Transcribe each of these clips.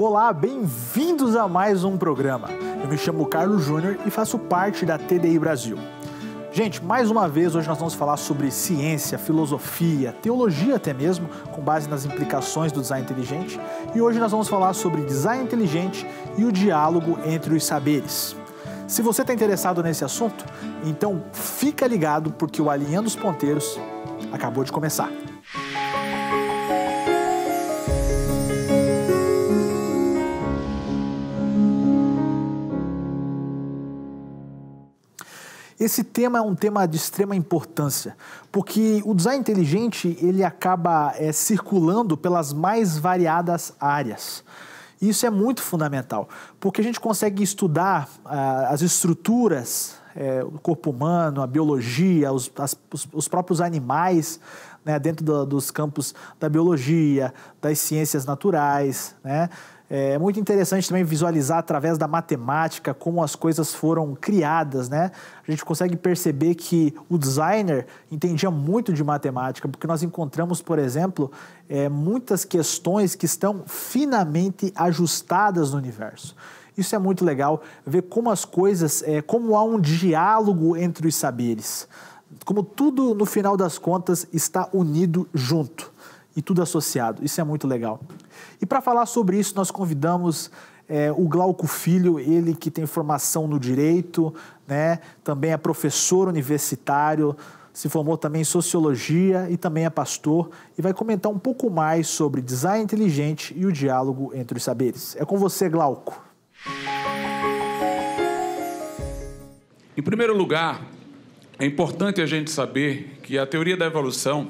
Olá, bem-vindos a mais um programa. Eu me chamo Carlos Júnior e faço parte da TDI Brasil. Gente, mais uma vez hoje nós vamos falar sobre ciência, filosofia, teologia até mesmo, com base nas implicações do design inteligente. E hoje nós vamos falar sobre design inteligente e o diálogo entre os saberes. Se você está interessado nesse assunto, então fica ligado porque o Alinhando os Ponteiros acabou de começar. Esse tema é um tema de extrema importância, porque o design inteligente ele acaba é, circulando pelas mais variadas áreas. Isso é muito fundamental, porque a gente consegue estudar ah, as estruturas, é, o corpo humano, a biologia, os, as, os, os próprios animais, né, dentro do, dos campos da biologia, das ciências naturais, né? É muito interessante também visualizar através da matemática como as coisas foram criadas, né? A gente consegue perceber que o designer entendia muito de matemática, porque nós encontramos, por exemplo, é, muitas questões que estão finamente ajustadas no universo. Isso é muito legal, ver como as coisas, é, como há um diálogo entre os saberes, como tudo no final das contas está unido junto e tudo associado. Isso é muito legal. E para falar sobre isso, nós convidamos é, o Glauco Filho, ele que tem formação no direito, né? também é professor universitário, se formou também em sociologia e também é pastor e vai comentar um pouco mais sobre design inteligente e o diálogo entre os saberes. É com você, Glauco. Em primeiro lugar, é importante a gente saber que a teoria da evolução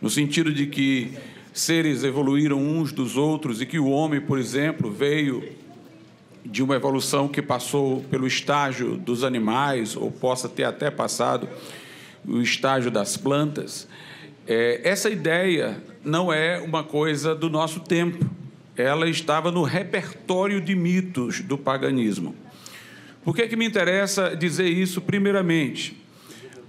no sentido de que seres evoluíram uns dos outros e que o homem, por exemplo, veio de uma evolução que passou pelo estágio dos animais, ou possa ter até passado o estágio das plantas. É, essa ideia não é uma coisa do nosso tempo. Ela estava no repertório de mitos do paganismo. Por que, é que me interessa dizer isso, primeiramente?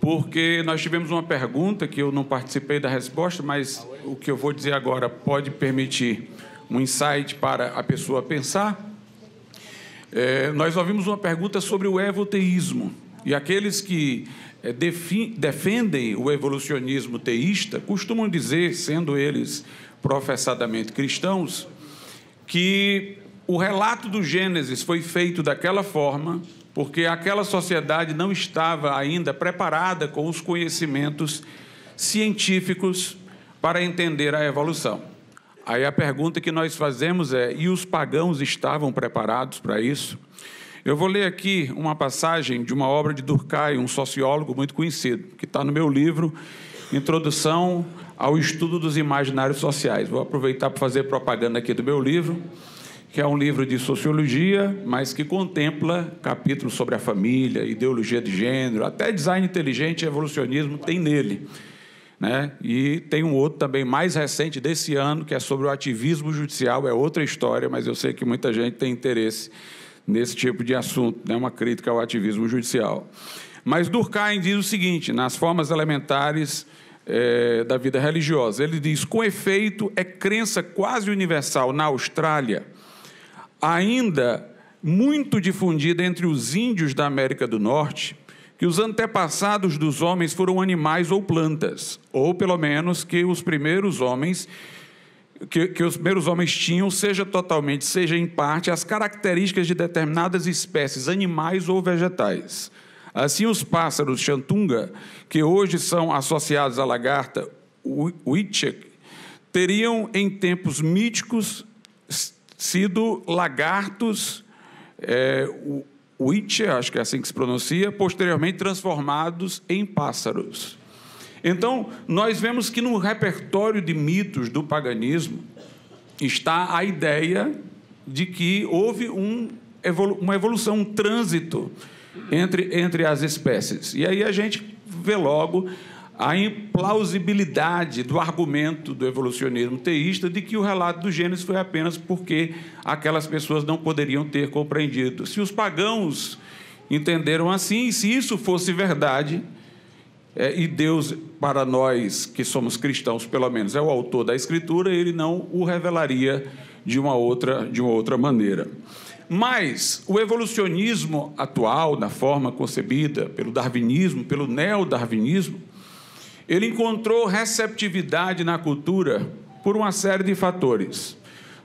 porque nós tivemos uma pergunta que eu não participei da resposta, mas o que eu vou dizer agora pode permitir um insight para a pessoa pensar. É, nós ouvimos uma pergunta sobre o evoteísmo. E aqueles que é, defendem o evolucionismo teísta costumam dizer, sendo eles professadamente cristãos, que o relato do Gênesis foi feito daquela forma porque aquela sociedade não estava ainda preparada com os conhecimentos científicos para entender a evolução. Aí a pergunta que nós fazemos é: e os pagãos estavam preparados para isso? Eu vou ler aqui uma passagem de uma obra de Durkheim, um sociólogo muito conhecido, que está no meu livro Introdução ao Estudo dos Imaginários Sociais. Vou aproveitar para fazer propaganda aqui do meu livro que é um livro de sociologia, mas que contempla capítulos sobre a família, ideologia de gênero, até design inteligente e evolucionismo tem nele. Né? E tem um outro também mais recente desse ano, que é sobre o ativismo judicial, é outra história, mas eu sei que muita gente tem interesse nesse tipo de assunto, né? uma crítica ao ativismo judicial. Mas Durkheim diz o seguinte, nas formas elementares é, da vida religiosa, ele diz, com efeito, é crença quase universal na Austrália ainda muito difundida entre os índios da América do Norte, que os antepassados dos homens foram animais ou plantas, ou pelo menos que os primeiros homens que, que, os primeiros homens tinham, seja totalmente, seja em parte, as características de determinadas espécies animais ou vegetais. Assim, os pássaros xantunga, que hoje são associados à lagarta witcher teriam em tempos míticos sido lagartos, é, acho que é assim que se pronuncia, posteriormente transformados em pássaros. Então, nós vemos que no repertório de mitos do paganismo está a ideia de que houve um evolu uma evolução, um trânsito entre, entre as espécies. E aí a gente vê logo a implausibilidade do argumento do evolucionismo teísta de que o relato do Gênesis foi apenas porque aquelas pessoas não poderiam ter compreendido. Se os pagãos entenderam assim, se isso fosse verdade, é, e Deus, para nós que somos cristãos, pelo menos é o autor da Escritura, ele não o revelaria de uma outra, de uma outra maneira. Mas o evolucionismo atual, na forma concebida pelo darwinismo, pelo neodarwinismo, ele encontrou receptividade na cultura por uma série de fatores.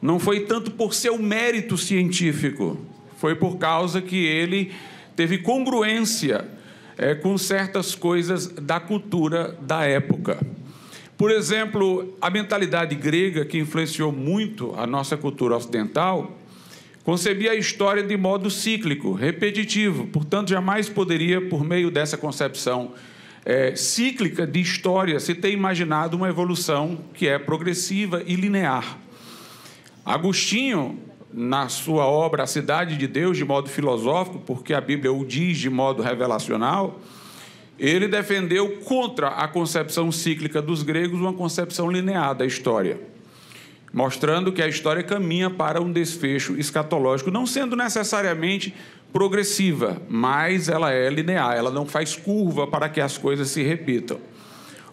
Não foi tanto por seu mérito científico, foi por causa que ele teve congruência é, com certas coisas da cultura da época. Por exemplo, a mentalidade grega, que influenciou muito a nossa cultura ocidental, concebia a história de modo cíclico, repetitivo, portanto, jamais poderia, por meio dessa concepção é, cíclica de história se ter imaginado uma evolução que é progressiva e linear. Agostinho, na sua obra A Cidade de Deus, de modo filosófico, porque a Bíblia o diz de modo revelacional, ele defendeu contra a concepção cíclica dos gregos uma concepção linear da história, mostrando que a história caminha para um desfecho escatológico, não sendo necessariamente progressiva, mas ela é linear, ela não faz curva para que as coisas se repitam.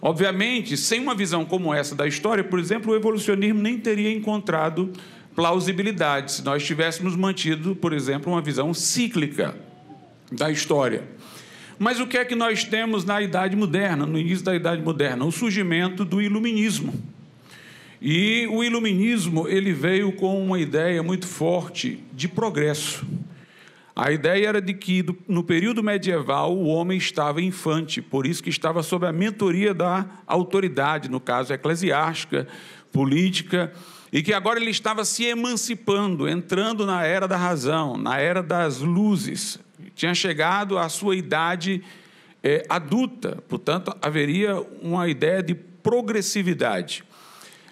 Obviamente, sem uma visão como essa da história, por exemplo, o evolucionismo nem teria encontrado plausibilidade se nós tivéssemos mantido, por exemplo, uma visão cíclica da história. Mas o que é que nós temos na Idade Moderna, no início da Idade Moderna? O surgimento do Iluminismo. E o Iluminismo ele veio com uma ideia muito forte de progresso. A ideia era de que no período medieval o homem estava infante, por isso que estava sob a mentoria da autoridade, no caso eclesiástica, política, e que agora ele estava se emancipando, entrando na era da razão, na era das luzes. Tinha chegado à sua idade é, adulta, portanto haveria uma ideia de progressividade.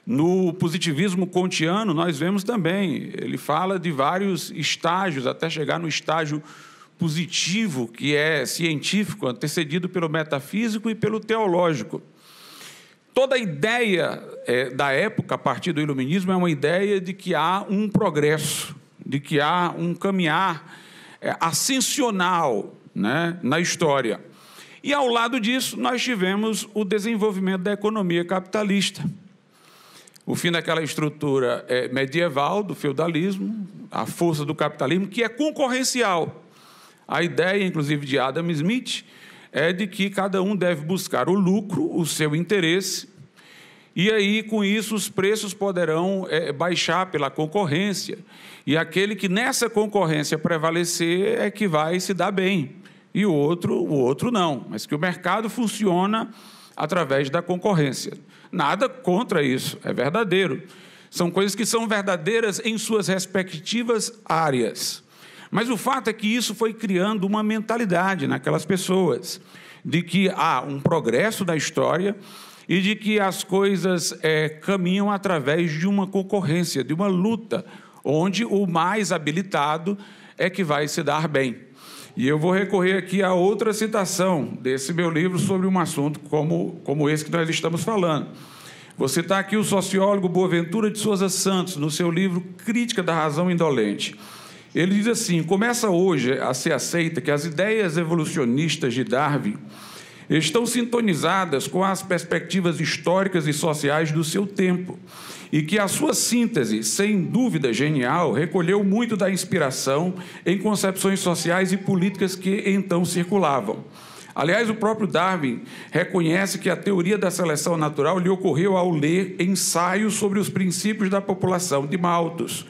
No positivismo kantiano, nós vemos também, ele fala de vários estágios, até chegar no estágio positivo, que é científico, antecedido pelo metafísico e pelo teológico. Toda a ideia é, da época, a partir do iluminismo, é uma ideia de que há um progresso, de que há um caminhar é, ascensional né, na história. E, ao lado disso, nós tivemos o desenvolvimento da economia capitalista o fim daquela estrutura é medieval, do feudalismo, a força do capitalismo, que é concorrencial. A ideia, inclusive, de Adam Smith é de que cada um deve buscar o lucro, o seu interesse, e aí, com isso, os preços poderão é, baixar pela concorrência. E aquele que nessa concorrência prevalecer é que vai se dar bem. E o outro, o outro não. Mas que o mercado funciona através da concorrência. Nada contra isso, é verdadeiro. São coisas que são verdadeiras em suas respectivas áreas. Mas o fato é que isso foi criando uma mentalidade naquelas pessoas de que há um progresso da história e de que as coisas é, caminham através de uma concorrência, de uma luta, onde o mais habilitado é que vai se dar bem. E eu vou recorrer aqui a outra citação desse meu livro sobre um assunto como, como esse que nós estamos falando. Vou citar tá aqui o sociólogo Boaventura de Souza Santos, no seu livro Crítica da Razão Indolente. Ele diz assim: começa hoje a ser aceita que as ideias evolucionistas de Darwin estão sintonizadas com as perspectivas históricas e sociais do seu tempo, e que a sua síntese, sem dúvida genial, recolheu muito da inspiração em concepções sociais e políticas que então circulavam. Aliás, o próprio Darwin reconhece que a teoria da seleção natural lhe ocorreu ao ler ensaios sobre os princípios da população de Malthus.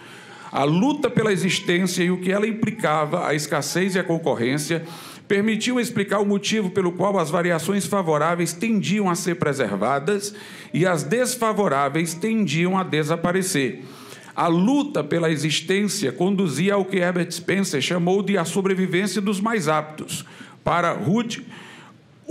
A luta pela existência e o que ela implicava, a escassez e a concorrência, permitiu explicar o motivo pelo qual as variações favoráveis tendiam a ser preservadas e as desfavoráveis tendiam a desaparecer. A luta pela existência conduzia ao que Herbert Spencer chamou de a sobrevivência dos mais aptos. Para Ruth,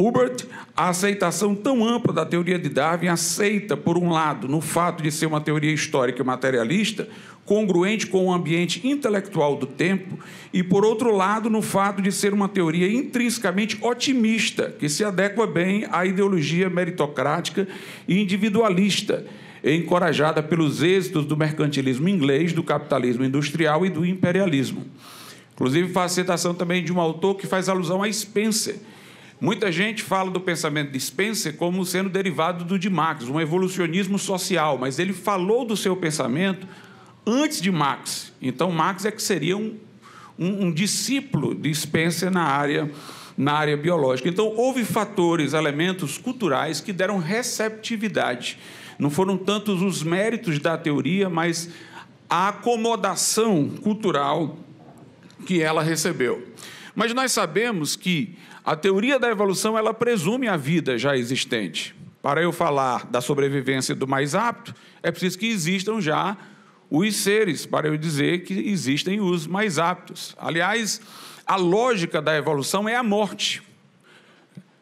Hubert, a aceitação tão ampla da teoria de Darwin aceita, por um lado, no fato de ser uma teoria histórica e materialista, congruente com o ambiente intelectual do tempo, e, por outro lado, no fato de ser uma teoria intrinsecamente otimista, que se adequa bem à ideologia meritocrática e individualista, encorajada pelos êxitos do mercantilismo inglês, do capitalismo industrial e do imperialismo. Inclusive, faz a citação também de um autor que faz alusão a Spencer Muita gente fala do pensamento de Spencer como sendo derivado do de Marx, um evolucionismo social, mas ele falou do seu pensamento antes de Marx. Então, Marx é que seria um, um, um discípulo de Spencer na área, na área biológica. Então, houve fatores, elementos culturais que deram receptividade. Não foram tantos os méritos da teoria, mas a acomodação cultural que ela recebeu. Mas nós sabemos que a teoria da evolução ela presume a vida já existente. Para eu falar da sobrevivência do mais apto, é preciso que existam já os seres, para eu dizer que existem os mais aptos. Aliás, a lógica da evolução é a morte.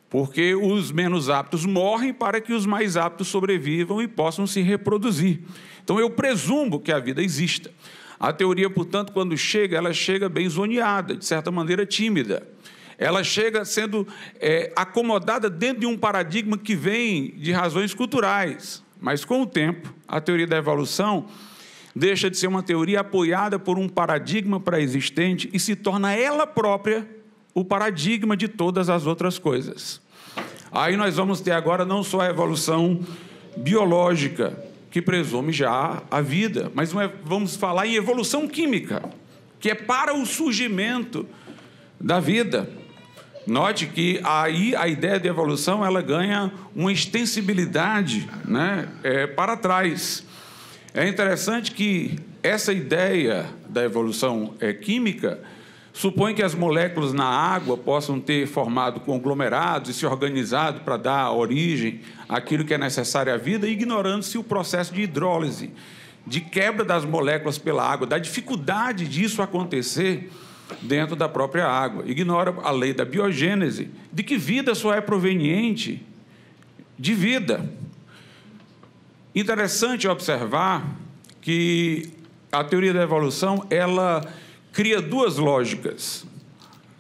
Porque os menos aptos morrem para que os mais aptos sobrevivam e possam se reproduzir. Então eu presumo que a vida exista. A teoria, portanto, quando chega, ela chega bem zoneada, de certa maneira tímida ela chega sendo é, acomodada dentro de um paradigma que vem de razões culturais. Mas com o tempo, a teoria da evolução deixa de ser uma teoria apoiada por um paradigma pré-existente e se torna ela própria o paradigma de todas as outras coisas. Aí nós vamos ter agora não só a evolução biológica, que presume já a vida, mas vamos falar em evolução química, que é para o surgimento da vida. Note que aí a ideia de evolução ela ganha uma extensibilidade né, é, para trás. É interessante que essa ideia da evolução é, química supõe que as moléculas na água possam ter formado conglomerados e se organizado para dar origem àquilo que é necessário à vida, ignorando-se o processo de hidrólise, de quebra das moléculas pela água, da dificuldade disso acontecer dentro da própria água. Ignora a lei da biogênese, de que vida só é proveniente de vida. Interessante observar que a teoria da evolução ela cria duas lógicas.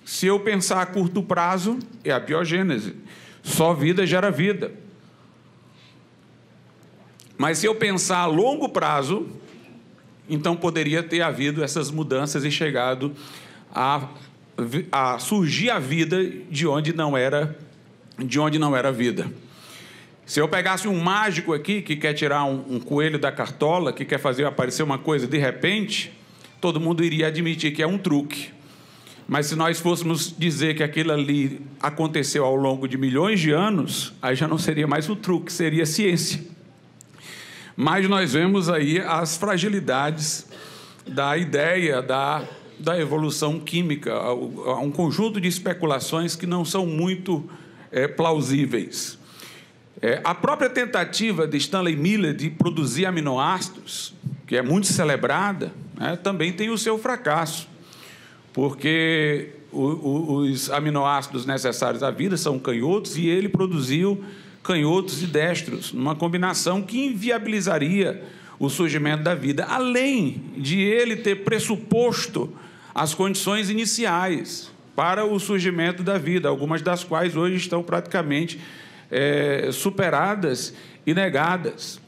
Se eu pensar a curto prazo, é a biogênese. Só vida gera vida. Mas se eu pensar a longo prazo, então poderia ter havido essas mudanças e chegado a, a surgir a vida de onde não era de onde não era vida. Se eu pegasse um mágico aqui que quer tirar um, um coelho da cartola, que quer fazer aparecer uma coisa de repente, todo mundo iria admitir que é um truque. Mas se nós fôssemos dizer que aquilo ali aconteceu ao longo de milhões de anos, aí já não seria mais um truque, seria ciência. Mas nós vemos aí as fragilidades da ideia da da evolução química, a, um conjunto de especulações que não são muito é, plausíveis. É, a própria tentativa de Stanley Miller de produzir aminoácidos, que é muito celebrada, né, também tem o seu fracasso, porque o, o, os aminoácidos necessários à vida são canhotos e ele produziu canhotos e destros, numa combinação que inviabilizaria o surgimento da vida, além de ele ter pressuposto as condições iniciais para o surgimento da vida, algumas das quais hoje estão praticamente é, superadas e negadas.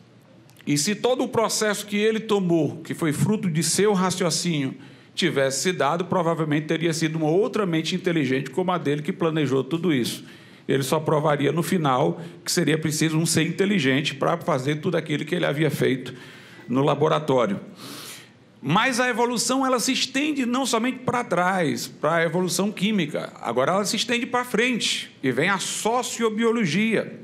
E se todo o processo que ele tomou, que foi fruto de seu raciocínio, tivesse se dado, provavelmente teria sido uma outra mente inteligente como a dele que planejou tudo isso. Ele só provaria no final que seria preciso um ser inteligente para fazer tudo aquilo que ele havia feito no laboratório. Mas a evolução ela se estende não somente para trás, para a evolução química, agora ela se estende para frente e vem a sociobiologia.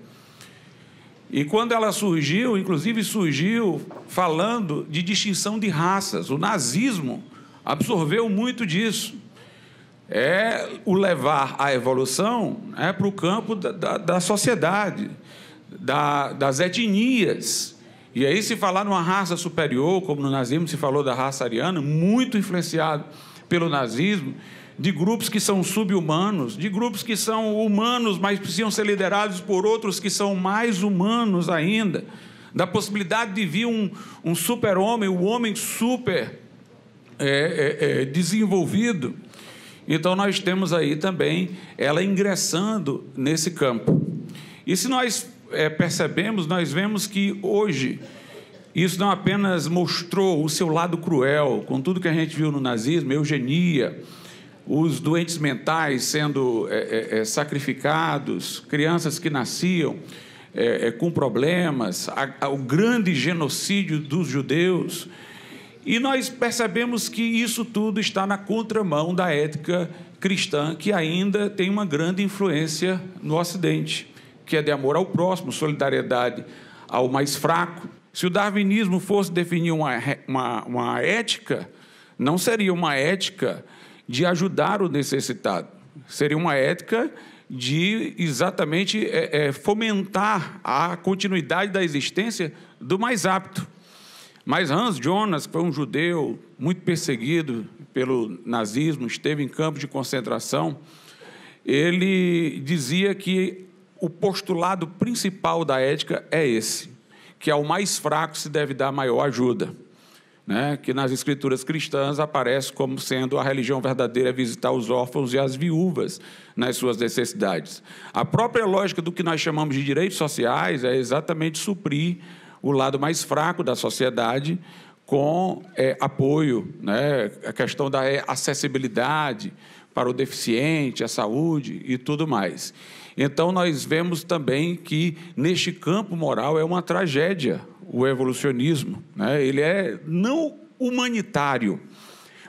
E quando ela surgiu, inclusive surgiu falando de distinção de raças. O nazismo absorveu muito disso. É o levar a evolução né, para o campo da, da, da sociedade, da, das etnias. E aí, se falar numa raça superior, como no nazismo se falou da raça ariana, muito influenciado pelo nazismo, de grupos que são subhumanos, de grupos que são humanos, mas precisam ser liderados por outros que são mais humanos ainda, da possibilidade de vir um, um super-homem, um homem super é, é, é, desenvolvido. Então, nós temos aí também ela ingressando nesse campo. E se nós é, percebemos, nós vemos que hoje isso não apenas mostrou o seu lado cruel, com tudo que a gente viu no nazismo, eugenia, os doentes mentais sendo é, é, é sacrificados, crianças que nasciam é, é, com problemas, a, a, o grande genocídio dos judeus. E nós percebemos que isso tudo está na contramão da ética cristã, que ainda tem uma grande influência no Ocidente que é de amor ao próximo, solidariedade ao mais fraco. Se o darwinismo fosse definir uma, uma, uma ética, não seria uma ética de ajudar o necessitado, seria uma ética de exatamente é, é, fomentar a continuidade da existência do mais apto. Mas Hans Jonas, que foi um judeu muito perseguido pelo nazismo, esteve em campos de concentração, ele dizia que o postulado principal da ética é esse, que ao mais fraco se deve dar maior ajuda. Né, que nas escrituras cristãs aparece como sendo a religião verdadeira é visitar os órfãos e as viúvas nas suas necessidades. A própria lógica do que nós chamamos de direitos sociais é exatamente suprir o lado mais fraco da sociedade com é, apoio, né, a questão da eh, acessibilidade para o deficiente, a saúde e tudo mais. Então, nós vemos também que neste campo moral é uma tragédia o evolucionismo. Né? Ele é não humanitário,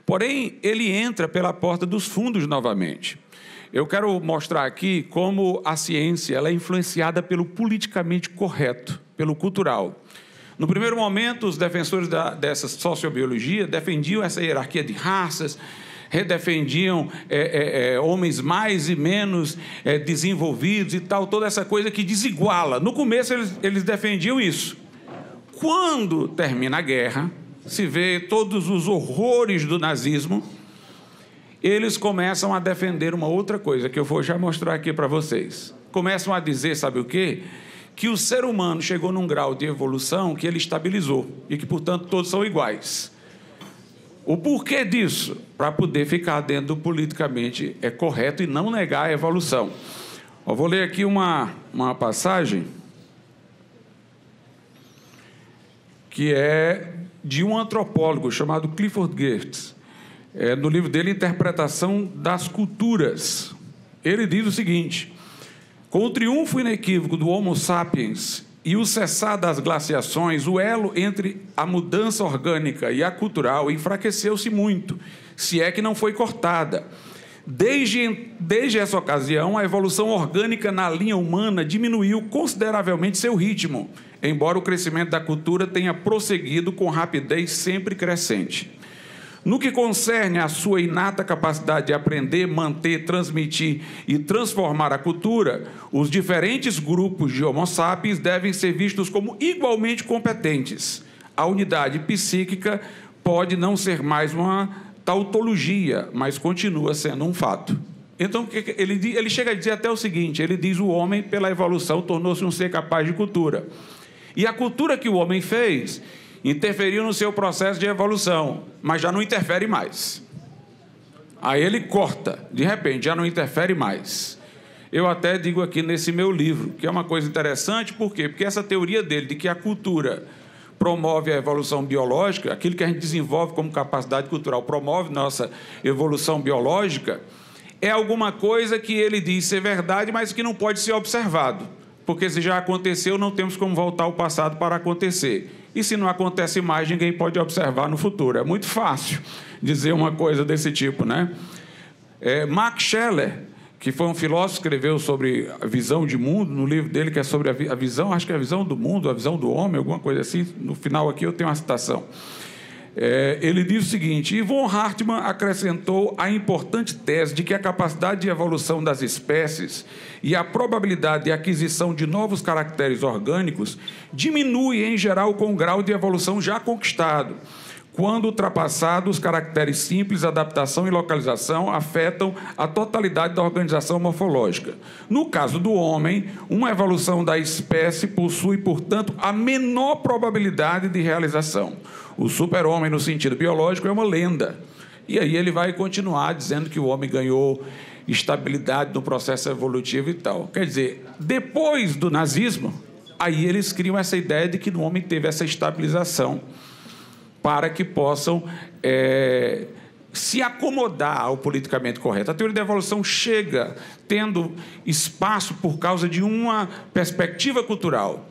porém, ele entra pela porta dos fundos novamente. Eu quero mostrar aqui como a ciência ela é influenciada pelo politicamente correto, pelo cultural. No primeiro momento, os defensores da, dessa sociobiologia defendiam essa hierarquia de raças, redefendiam é, é, é, homens mais e menos é, desenvolvidos e tal, toda essa coisa que desiguala. No começo eles, eles defendiam isso. Quando termina a guerra, se vê todos os horrores do nazismo, eles começam a defender uma outra coisa que eu vou já mostrar aqui para vocês. Começam a dizer, sabe o quê? Que o ser humano chegou num grau de evolução que ele estabilizou e que, portanto, todos são iguais. O porquê disso? Para poder ficar dentro do politicamente é correto e não negar a evolução. Eu vou ler aqui uma, uma passagem que é de um antropólogo chamado Clifford Geertz, é, no livro dele Interpretação das Culturas. Ele diz o seguinte: com o triunfo inequívoco do Homo sapiens e o cessar das glaciações, o elo entre a mudança orgânica e a cultural enfraqueceu-se muito, se é que não foi cortada. Desde, desde essa ocasião, a evolução orgânica na linha humana diminuiu consideravelmente seu ritmo, embora o crescimento da cultura tenha prosseguido com rapidez sempre crescente. No que concerne à sua inata capacidade de aprender, manter, transmitir e transformar a cultura, os diferentes grupos de Homo sapiens devem ser vistos como igualmente competentes. A unidade psíquica pode não ser mais uma tautologia, mas continua sendo um fato. Então, ele, ele chega a dizer até o seguinte: ele diz o homem, pela evolução, tornou-se um ser capaz de cultura. E a cultura que o homem fez interferiu no seu processo de evolução, mas já não interfere mais. Aí ele corta, de repente, já não interfere mais. Eu até digo aqui nesse meu livro, que é uma coisa interessante, por quê? Porque essa teoria dele de que a cultura promove a evolução biológica, aquilo que a gente desenvolve como capacidade cultural promove nossa evolução biológica, é alguma coisa que ele diz ser verdade, mas que não pode ser observado, porque se já aconteceu, não temos como voltar ao passado para acontecer. E se não acontece mais, ninguém pode observar no futuro. É muito fácil dizer uma coisa desse tipo, né? É, Max Scheller, que foi um filósofo que escreveu sobre a visão de mundo, no livro dele que é sobre a, visão, acho que é a visão do mundo, a visão do homem, alguma coisa assim. No final aqui eu tenho uma citação. É, ele diz o seguinte: Ivon Hartmann acrescentou a importante tese de que a capacidade de evolução das espécies e a probabilidade de aquisição de novos caracteres orgânicos diminui em geral com o grau de evolução já conquistado. Quando ultrapassados, os caracteres simples, adaptação e localização afetam a totalidade da organização morfológica. No caso do homem, uma evolução da espécie possui, portanto, a menor probabilidade de realização. O super-homem, no sentido biológico, é uma lenda. E aí ele vai continuar dizendo que o homem ganhou estabilidade no processo evolutivo e tal. Quer dizer, depois do nazismo, aí eles criam essa ideia de que o homem teve essa estabilização para que possam é, se acomodar ao politicamente correto. A teoria da evolução chega tendo espaço por causa de uma perspectiva cultural.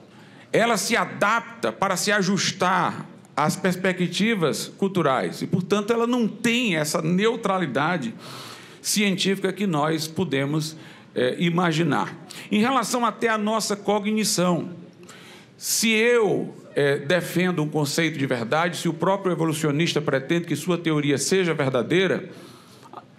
Ela se adapta para se ajustar as perspectivas culturais. E, portanto, ela não tem essa neutralidade científica que nós podemos é, imaginar. Em relação até à nossa cognição, se eu é, defendo um conceito de verdade, se o próprio evolucionista pretende que sua teoria seja verdadeira,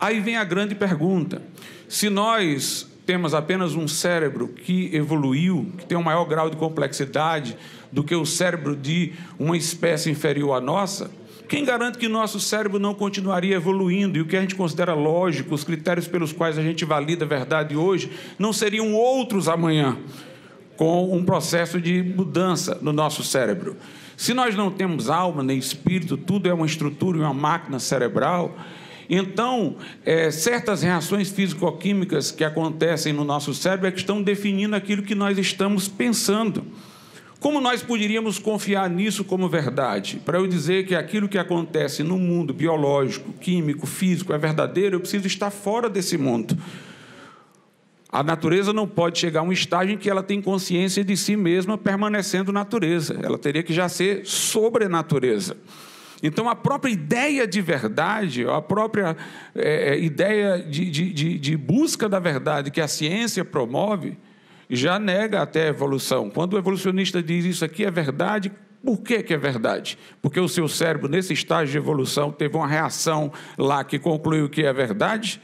aí vem a grande pergunta. Se nós temos apenas um cérebro que evoluiu, que tem um maior grau de complexidade, do que o cérebro de uma espécie inferior à nossa, quem garante que nosso cérebro não continuaria evoluindo e o que a gente considera lógico, os critérios pelos quais a gente valida a verdade hoje, não seriam outros amanhã, com um processo de mudança no nosso cérebro? Se nós não temos alma nem espírito, tudo é uma estrutura e uma máquina cerebral. Então, é, certas reações físico-químicas que acontecem no nosso cérebro é que estão definindo aquilo que nós estamos pensando. Como nós poderíamos confiar nisso como verdade? Para eu dizer que aquilo que acontece no mundo biológico, químico, físico é verdadeiro, eu preciso estar fora desse mundo. A natureza não pode chegar a um estágio em que ela tem consciência de si mesma permanecendo natureza. Ela teria que já ser sobrenatureza. Então, a própria ideia de verdade, a própria é, ideia de, de, de, de busca da verdade que a ciência promove, já nega até a evolução. Quando o evolucionista diz isso aqui é verdade, por que, que é verdade? Porque o seu cérebro, nesse estágio de evolução, teve uma reação lá que concluiu que é verdade.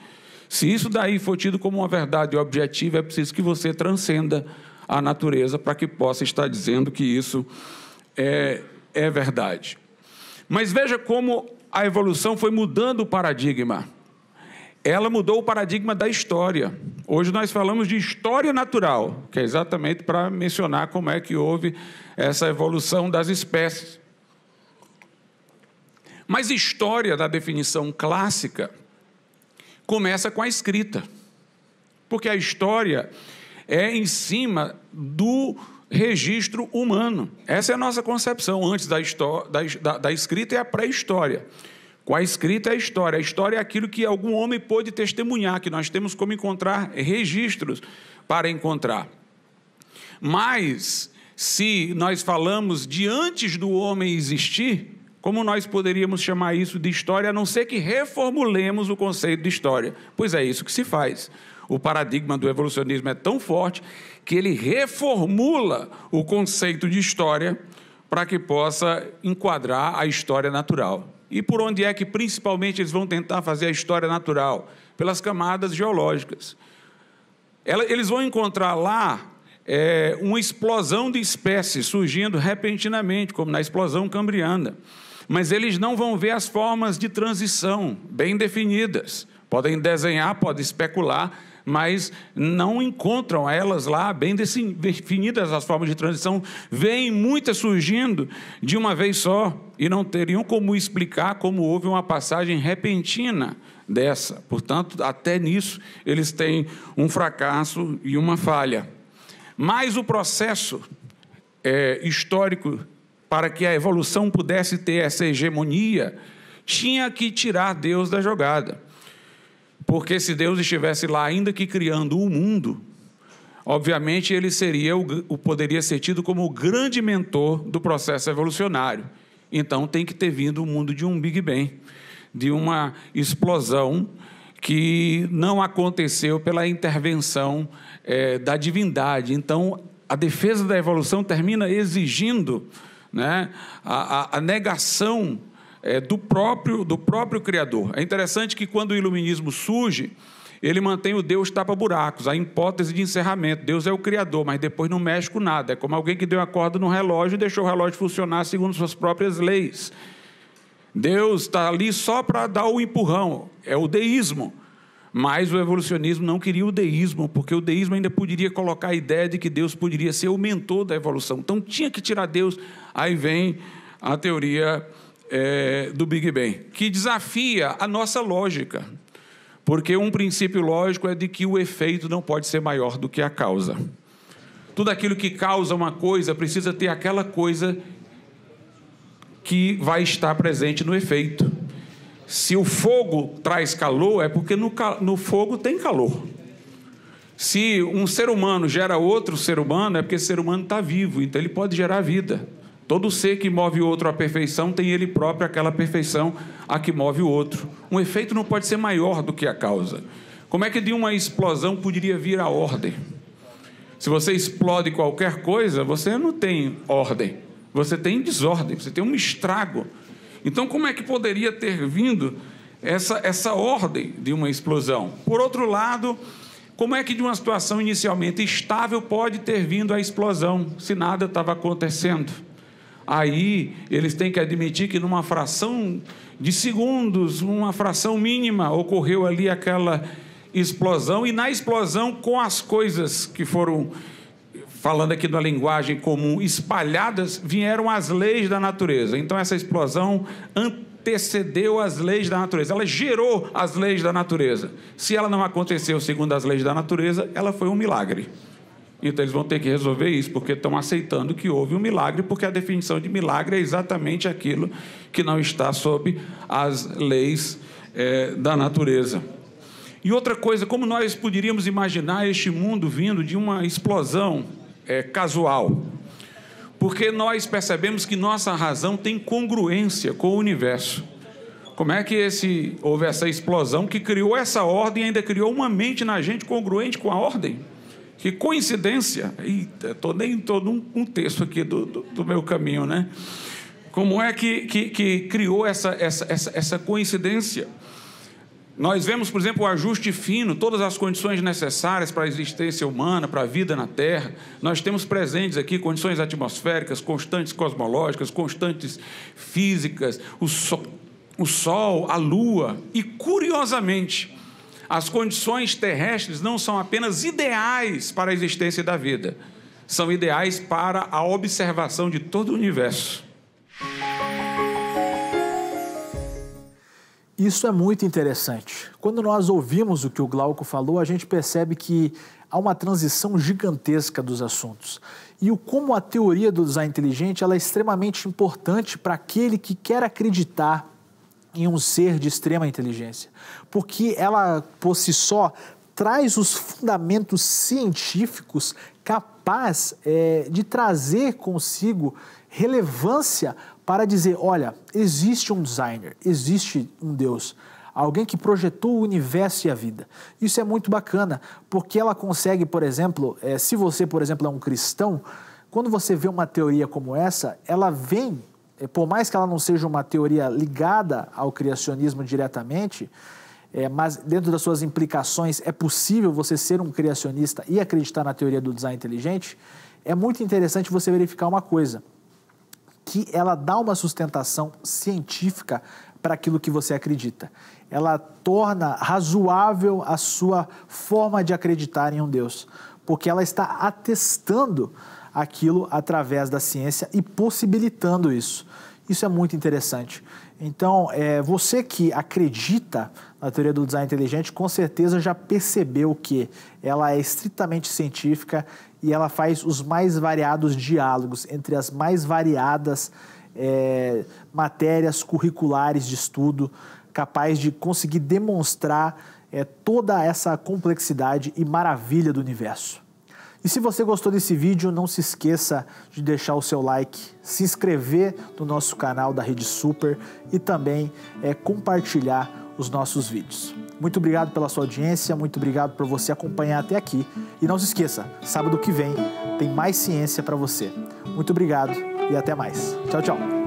Se isso daí for tido como uma verdade objetiva, é preciso que você transcenda a natureza para que possa estar dizendo que isso é, é verdade. Mas veja como a evolução foi mudando o paradigma. Ela mudou o paradigma da história. Hoje nós falamos de história natural, que é exatamente para mencionar como é que houve essa evolução das espécies. Mas história, da definição clássica, começa com a escrita. Porque a história é em cima do registro humano. Essa é a nossa concepção antes da, da, da, escrita e a pré-história. Com a escrita é a história. A história é aquilo que algum homem pôde testemunhar, que nós temos como encontrar registros para encontrar. Mas, se nós falamos de antes do homem existir, como nós poderíamos chamar isso de história, a não ser que reformulemos o conceito de história? Pois é isso que se faz. O paradigma do evolucionismo é tão forte que ele reformula o conceito de história para que possa enquadrar a história natural. E por onde é que principalmente eles vão tentar fazer a história natural? Pelas camadas geológicas. Eles vão encontrar lá é, uma explosão de espécies surgindo repentinamente, como na explosão cambriana. Mas eles não vão ver as formas de transição bem definidas. Podem desenhar, podem especular, mas não encontram elas lá bem definidas as formas de transição, vêm muitas surgindo de uma vez só e não teriam como explicar como houve uma passagem repentina dessa. Portanto, até nisso eles têm um fracasso e uma falha. Mas o processo é, histórico para que a evolução pudesse ter essa hegemonia tinha que tirar Deus da jogada. Porque se Deus estivesse lá, ainda que criando o mundo, obviamente ele seria o poderia ser tido como o grande mentor do processo evolucionário. Então tem que ter vindo o mundo de um Big Bang, de uma explosão que não aconteceu pela intervenção é, da divindade. Então a defesa da evolução termina exigindo né, a, a, a negação é, do, próprio, do próprio Criador. É interessante que quando o iluminismo surge, ele mantém o Deus tapa-buracos, a hipótese de encerramento. Deus é o Criador, mas depois não mexe com nada. É como alguém que deu a corda no relógio e deixou o relógio funcionar segundo suas próprias leis. Deus está ali só para dar o empurrão. É o deísmo. Mas o evolucionismo não queria o deísmo, porque o deísmo ainda poderia colocar a ideia de que Deus poderia ser o mentor da evolução. Então tinha que tirar Deus. Aí vem a teoria é, do Big Bang, que desafia a nossa lógica, porque um princípio lógico é de que o efeito não pode ser maior do que a causa. Tudo aquilo que causa uma coisa precisa ter aquela coisa que vai estar presente no efeito. Se o fogo traz calor, é porque no, no fogo tem calor. Se um ser humano gera outro ser humano, é porque esse ser humano está vivo, então ele pode gerar vida. Todo ser que move o outro à perfeição tem ele próprio aquela perfeição a que move o outro. Um efeito não pode ser maior do que a causa. Como é que de uma explosão poderia vir a ordem? Se você explode qualquer coisa, você não tem ordem, você tem desordem, você tem um estrago. Então, como é que poderia ter vindo essa, essa ordem de uma explosão? Por outro lado, como é que de uma situação inicialmente estável pode ter vindo a explosão, se nada estava acontecendo? aí eles têm que admitir que numa fração de segundos, uma fração mínima, ocorreu ali aquela explosão, e na explosão, com as coisas que foram, falando aqui na linguagem comum, espalhadas, vieram as leis da natureza. Então, essa explosão antecedeu as leis da natureza, ela gerou as leis da natureza. Se ela não aconteceu segundo as leis da natureza, ela foi um milagre. Então eles vão ter que resolver isso, porque estão aceitando que houve um milagre, porque a definição de milagre é exatamente aquilo que não está sob as leis é, da natureza. E outra coisa, como nós poderíamos imaginar este mundo vindo de uma explosão é, casual? Porque nós percebemos que nossa razão tem congruência com o universo. Como é que esse, houve essa explosão que criou essa ordem e ainda criou uma mente na gente congruente com a ordem? Que coincidência, estou nem todo um, um texto aqui do, do, do, meu caminho, né? Como é que, que, que criou essa, essa, essa, essa coincidência? Nós vemos, por exemplo, o ajuste fino, todas as condições necessárias para a existência humana, para a vida na Terra. Nós temos presentes aqui condições atmosféricas, constantes cosmológicas, constantes físicas, o, so o Sol, a Lua. E, curiosamente, as condições terrestres não são apenas ideais para a existência da vida, são ideais para a observação de todo o universo. Isso é muito interessante. Quando nós ouvimos o que o Glauco falou, a gente percebe que há uma transição gigantesca dos assuntos. E o como a teoria do design inteligente ela é extremamente importante para aquele que quer acreditar em um ser de extrema inteligência, porque ela por si só traz os fundamentos científicos capaz é, de trazer consigo relevância para dizer, olha, existe um designer, existe um Deus, alguém que projetou o universo e a vida. Isso é muito bacana, porque ela consegue, por exemplo, é, se você, por exemplo, é um cristão, quando você vê uma teoria como essa, ela vem é, por mais que ela não seja uma teoria ligada ao criacionismo diretamente, é, mas dentro das suas implicações é possível você ser um criacionista e acreditar na teoria do design inteligente, é muito interessante você verificar uma coisa, que ela dá uma sustentação científica para aquilo que você acredita. Ela torna razoável a sua forma de acreditar em um Deus, porque ela está atestando aquilo através da ciência e possibilitando isso. Isso é muito interessante. Então, é, você que acredita na teoria do design inteligente, com certeza já percebeu que ela é estritamente científica e ela faz os mais variados diálogos entre as mais variadas é, matérias curriculares de estudo, capaz de conseguir demonstrar é, toda essa complexidade e maravilha do universo. E se você gostou desse vídeo, não se esqueça de deixar o seu like, se inscrever no nosso canal da Rede Super e também é, compartilhar os nossos vídeos. Muito obrigado pela sua audiência, muito obrigado por você acompanhar até aqui. E não se esqueça, sábado que vem tem mais ciência para você. Muito obrigado e até mais. Tchau, tchau.